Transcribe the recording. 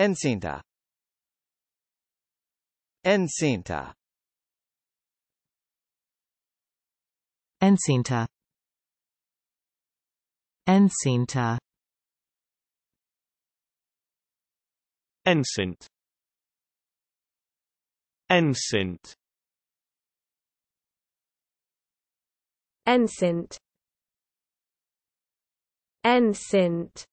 Encinta Encinta Encinta Encinta Encint Encint Encint Encint